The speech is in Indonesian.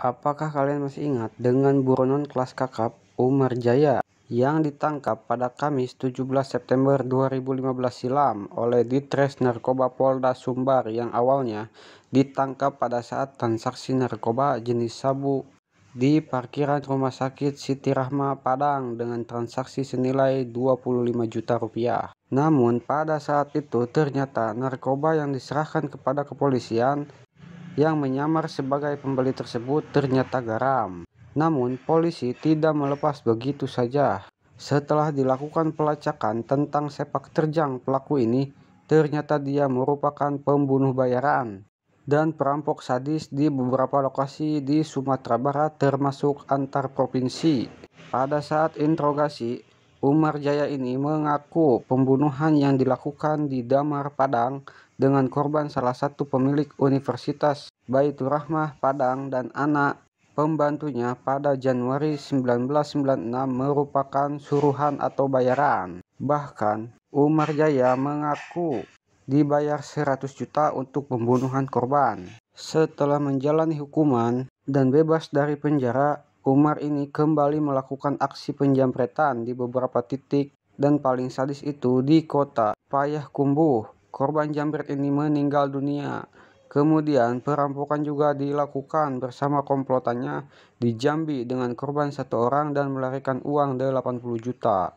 Apakah kalian masih ingat dengan buronan kelas kakap Umar Jaya yang ditangkap pada Kamis 17 September 2015 silam oleh Ditres Narkoba Polda Sumbar yang awalnya ditangkap pada saat transaksi narkoba jenis sabu di parkiran rumah sakit Siti Rahma Padang dengan transaksi senilai 25 juta rupiah. Namun pada saat itu ternyata narkoba yang diserahkan kepada kepolisian yang menyamar sebagai pembeli tersebut ternyata garam. Namun polisi tidak melepas begitu saja. Setelah dilakukan pelacakan tentang sepak terjang pelaku ini, ternyata dia merupakan pembunuh bayaran dan perampok sadis di beberapa lokasi di Sumatera Barat termasuk antar provinsi. Pada saat interogasi, Umar Jaya ini mengaku pembunuhan yang dilakukan di Damar Padang dengan korban salah satu pemilik Universitas Baitur Rahmah Padang dan anak pembantunya pada Januari 1996 merupakan suruhan atau bayaran. Bahkan Umar Jaya mengaku dibayar 100 juta untuk pembunuhan korban. Setelah menjalani hukuman dan bebas dari penjara, Umar ini kembali melakukan aksi penjamretan di beberapa titik dan paling sadis itu di kota Payakumbuh. Korban jambret ini meninggal dunia. Kemudian perampokan juga dilakukan bersama komplotannya di Jambi dengan korban satu orang dan melarikan uang 80 juta.